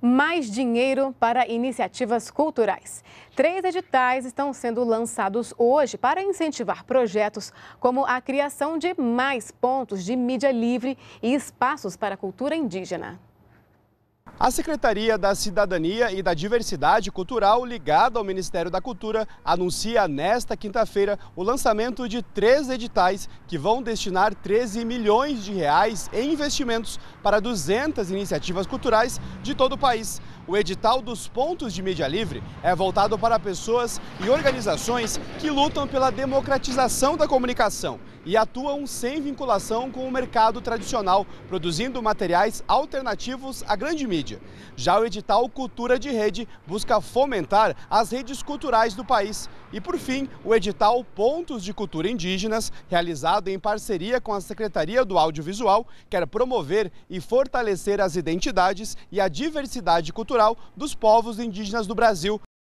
mais dinheiro para iniciativas culturais. Três editais estão sendo lançados hoje para incentivar projetos como a criação de mais pontos de mídia livre e espaços para a cultura indígena. A Secretaria da Cidadania e da Diversidade Cultural, ligada ao Ministério da Cultura, anuncia nesta quinta-feira o lançamento de três editais que vão destinar 13 milhões de reais em investimentos para 200 iniciativas culturais de todo o país. O edital dos pontos de mídia livre é voltado para pessoas e organizações que lutam pela democratização da comunicação e atuam sem vinculação com o mercado tradicional, produzindo materiais alternativos à grande mídia mídia. Já o edital Cultura de Rede busca fomentar as redes culturais do país. E, por fim, o edital Pontos de Cultura Indígenas, realizado em parceria com a Secretaria do Audiovisual, quer promover e fortalecer as identidades e a diversidade cultural dos povos indígenas do Brasil,